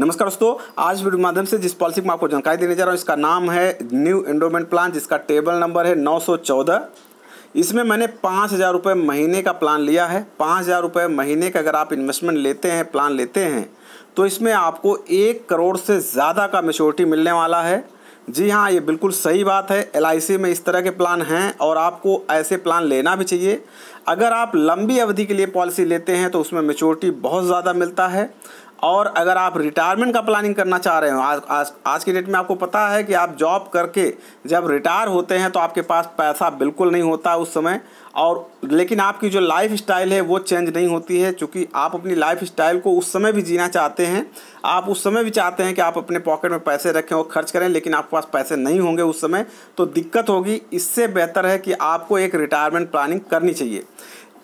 नमस्कार दोस्तों आज वीडियो माध्यम से जिस पॉलिसी में आपको जानकारी देने जा रहा हूँ इसका नाम है न्यू एंडोमेंट प्लान जिसका टेबल नंबर है नौ सौ चौदह इसमें मैंने पाँच हज़ार रुपये महीने का प्लान लिया है पाँच हज़ार रुपये महीने का अगर आप इन्वेस्टमेंट लेते हैं प्लान लेते हैं तो इसमें आपको एक करोड़ से ज़्यादा का मेचोरिटी मिलने वाला है जी हाँ ये बिल्कुल सही बात है एल में इस तरह के प्लान हैं और आपको ऐसे प्लान लेना भी चाहिए अगर आप लंबी अवधि के लिए पॉलिसी लेते हैं तो उसमें मेचोरिटी बहुत ज़्यादा मिलता है और अगर आप रिटायरमेंट का प्लानिंग करना चाह रहे हो आज आज आज की डेट में आपको पता है कि आप जॉब करके जब रिटायर होते हैं तो आपके पास पैसा बिल्कुल नहीं होता उस समय और लेकिन आपकी जो लाइफ स्टाइल है वो चेंज नहीं होती है क्योंकि आप अपनी लाइफ स्टाइल को उस समय भी जीना चाहते हैं आप उस समय भी चाहते हैं कि आप अपने पॉकेट में पैसे रखें और खर्च करें लेकिन आपके पास पैसे नहीं होंगे उस समय तो दिक्कत होगी इससे बेहतर है कि आपको एक रिटायरमेंट प्लानिंग करनी चाहिए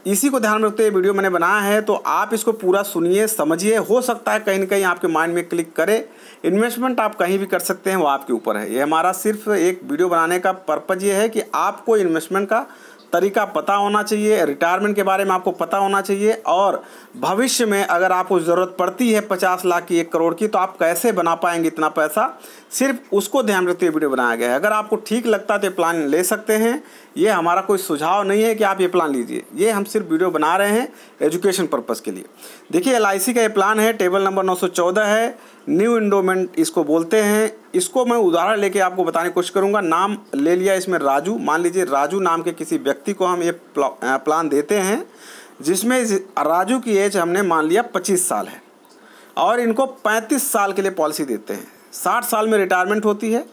इसी को ध्यान में रखते हुए वीडियो मैंने बनाया है तो आप इसको पूरा सुनिए समझिए हो सकता है कहीं ना कहीं आपके माइंड में क्लिक करे इन्वेस्टमेंट आप कहीं भी कर सकते हैं वो आपके ऊपर है ये हमारा सिर्फ एक वीडियो बनाने का पर्पज़ ये है कि आपको इन्वेस्टमेंट का तरीका पता होना चाहिए रिटायरमेंट के बारे में आपको पता होना चाहिए और भविष्य में अगर आपको ज़रूरत पड़ती है पचास लाख की एक करोड़ की तो आप कैसे बना पाएंगे इतना पैसा सिर्फ उसको ध्यान रखते हुए वीडियो बनाया गया है अगर आपको ठीक लगता है तो प्लान ले सकते हैं ये हमारा कोई सुझाव नहीं है कि आप ये प्लान लीजिए ये हम सिर्फ वीडियो बना रहे हैं एजुकेशन पर्पज़ के लिए देखिए एल का ये प्लान है टेबल नंबर नौ है न्यू इंडोमेंट इसको बोलते हैं इसको मैं उदाहरण लेके आपको बताने की कोशिश करूंगा नाम ले लिया इसमें राजू मान लीजिए राजू नाम के किसी व्यक्ति को हम ये प्लान देते हैं जिसमें राजू की एज हमने मान लिया पच्चीस साल है और इनको पैंतीस साल के लिए पॉलिसी देते हैं साठ साल में रिटायरमेंट होती है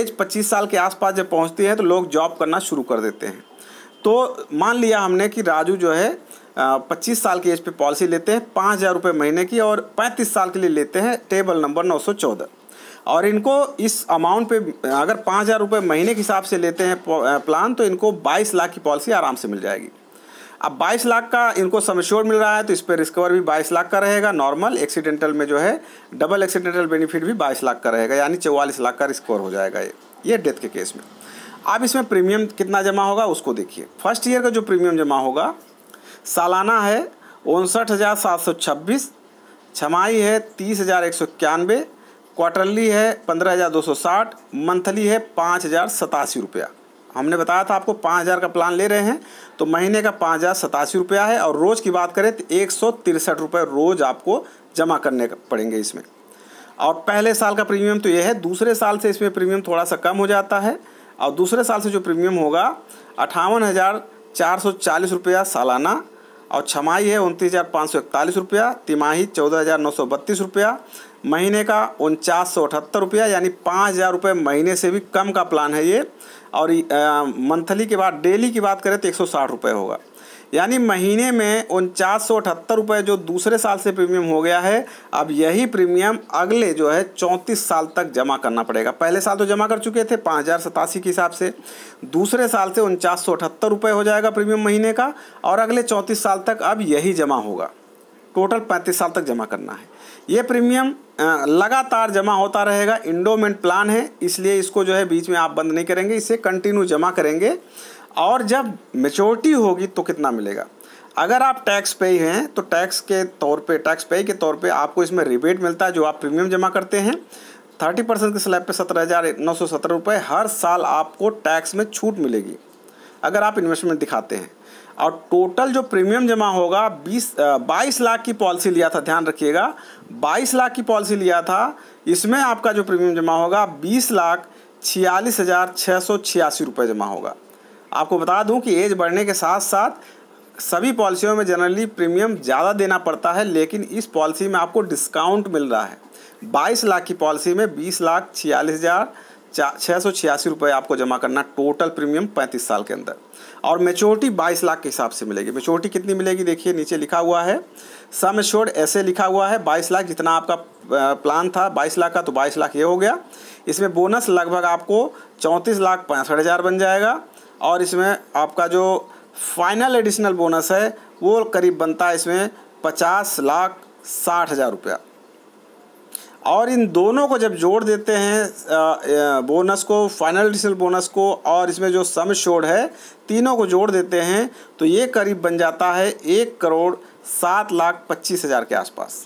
एज पच्चीस साल के आसपास जब पहुँचती है तो लोग जॉब करना शुरू कर देते हैं तो मान लिया हमने कि राजू जो है पच्चीस साल की एज पे पॉलिसी लेते हैं पाँच हज़ार रुपये महीने की और पैंतीस साल के लिए लेते हैं टेबल नंबर नौ सौ चौदह और इनको इस अमाउंट पे अगर पाँच हज़ार रुपये महीने के हिसाब से लेते हैं प्लान तो इनको बाईस लाख की पॉलिसी आराम से मिल जाएगी अब 22 लाख का इनको समश्योर मिल रहा है तो इस पर रिस्कवर भी 22 लाख का रहेगा नॉर्मल एक्सीडेंटल में जो है डबल एक्सीडेंटल बेनिफिट भी 22 लाख का रहेगा यानी चौवालीस लाख का रिस्कवर हो जाएगा ये ये डेथ के केस में अब इसमें प्रीमियम कितना जमा होगा उसको देखिए फर्स्ट ईयर का जो प्रीमियम जमा होगा सालाना है उनसठ हज़ार सात सौ छब्बीस है तीस हज़ार एक सौ इक्यानवे क्वार्टरली है पंद्रह हज़ार दो सौ साठ मंथली है पाँच हज़ार सतासी रुपया हमने बताया था आपको पाँच हज़ार का प्लान ले रहे हैं तो महीने का पाँच हज़ार सतासी रुपया है और रोज़ की बात करें तो एक सौ तिरसठ रुपये रोज़ आपको जमा करने पड़ेंगे इसमें और पहले साल का प्रीमियम तो यह है दूसरे साल से इसमें प्रीमियम थोड़ा सा कम हो जाता है और दूसरे साल से जो प्रीमियम होगा अट्ठावन हज़ार चार सौ चालीस रुपया सालाना और छमाही है उनतीस हज़ार पाँच सौ इकतालीस रुपया तिमाही चौदह हज़ार नौ सौ बत्तीस रुपया महीने का उनचास सौ अठहत्तर रुपया यानी पाँच हज़ार रुपये महीने से भी कम का प्लान है ये और मंथली के बाद डेली की बात करें तो एक सौ साठ रुपये होगा यानी महीने में उनचास सौ अठहत्तर रुपये जो दूसरे साल से प्रीमियम हो गया है अब यही प्रीमियम अगले जो है चौंतीस साल तक जमा करना पड़ेगा पहले साल तो जमा कर चुके थे पाँच हज़ार सतासी के हिसाब से दूसरे साल से उनचास सौ अठहत्तर रुपये हो जाएगा प्रीमियम महीने का और अगले चौंतीस साल तक अब यही जमा होगा टोटल पैंतीस साल तक जमा करना है ये प्रीमियम लगातार जमा होता रहेगा इंडोमेंट प्लान है इसलिए इसको जो है बीच में आप बंद नहीं करेंगे इसे कंटिन्यू जमा करेंगे और जब मेचोरिटी होगी तो कितना मिलेगा अगर आप टैक्स पे हैं तो टैक्स के तौर पे टैक्स पे के तौर पे आपको इसमें रिबेट मिलता है जो आप प्रीमियम जमा करते हैं थर्टी परसेंट के स्लैब पे सत्रह हज़ार नौ सौ सत्रह रुपये हर साल आपको टैक्स में छूट मिलेगी अगर आप इन्वेस्टमेंट दिखाते हैं और टोटल जो प्रीमियम जमा होगा बीस बाईस लाख की पॉलिसी लिया था ध्यान रखिएगा बाईस लाख की पॉलिसी लिया था इसमें आपका जो प्रीमियम जमा होगा बीस लाख छियालीस हज़ार छः सौ छियासी रुपये जमा होगा आपको बता दूं कि एज बढ़ने के साथ साथ सभी पॉलिसियों में जनरली प्रीमियम ज़्यादा देना पड़ता है लेकिन इस पॉलिसी में आपको डिस्काउंट मिल रहा है 22 लाख की पॉलिसी में बीस लाख छियालीस हज़ार छः सौ छियासी रुपये आपको जमा करना टोटल प्रीमियम पैंतीस साल के अंदर और मेचोरिटी बाईस लाख के हिसाब से मिलेगी मेचोरिटी कितनी मिलेगी देखिए नीचे लिखा हुआ है सम एश्योर्ड ऐसे लिखा हुआ है बाईस लाख जितना आपका प्लान था बाईस लाख का तो बाईस लाख ये हो गया इसमें बोनस लगभग आपको चौंतीस लाख पैंसठ हज़ार बन जाएगा और इसमें आपका जो फाइनल एडिशनल बोनस है वो करीब बनता है इसमें पचास लाख साठ हज़ार रुपया और इन दोनों को जब जोड़ देते हैं बोनस को फाइनल एडिशनल बोनस को और इसमें जो सम शोड है तीनों को जोड़ देते हैं तो ये करीब बन जाता है एक करोड़ सात लाख पच्चीस हज़ार के आसपास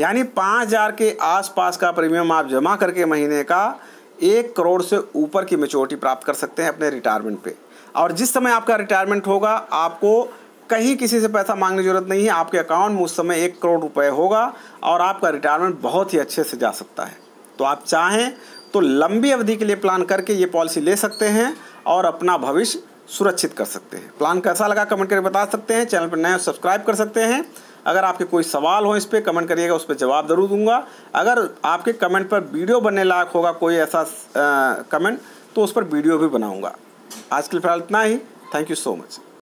यानी पाँच हज़ार के आसपास का प्रीमियम आप जमा करके महीने का एक करोड़ से ऊपर की मेचोरिटी प्राप्त कर सकते हैं अपने रिटायरमेंट पे और जिस समय आपका रिटायरमेंट होगा आपको कहीं किसी से पैसा मांगने की जरूरत नहीं है आपके अकाउंट में उस समय एक करोड़ रुपए होगा और आपका रिटायरमेंट बहुत ही अच्छे से जा सकता है तो आप चाहें तो लंबी अवधि के लिए प्लान करके ये पॉलिसी ले सकते हैं और अपना भविष्य सुरक्षित कर सकते हैं प्लान कैसा लगा कमेंट करके बता सकते हैं चैनल पर नए सब्सक्राइब कर सकते हैं अगर आपके कोई सवाल हो इस पर कमेंट करिएगा उस पर जवाब ज़रूर दूंगा अगर आपके कमेंट पर वीडियो बनने लायक होगा कोई ऐसा आ, कमेंट तो उस पर वीडियो भी बनाऊँगा आज के लिए फिलहाल इतना ही थैंक यू सो मच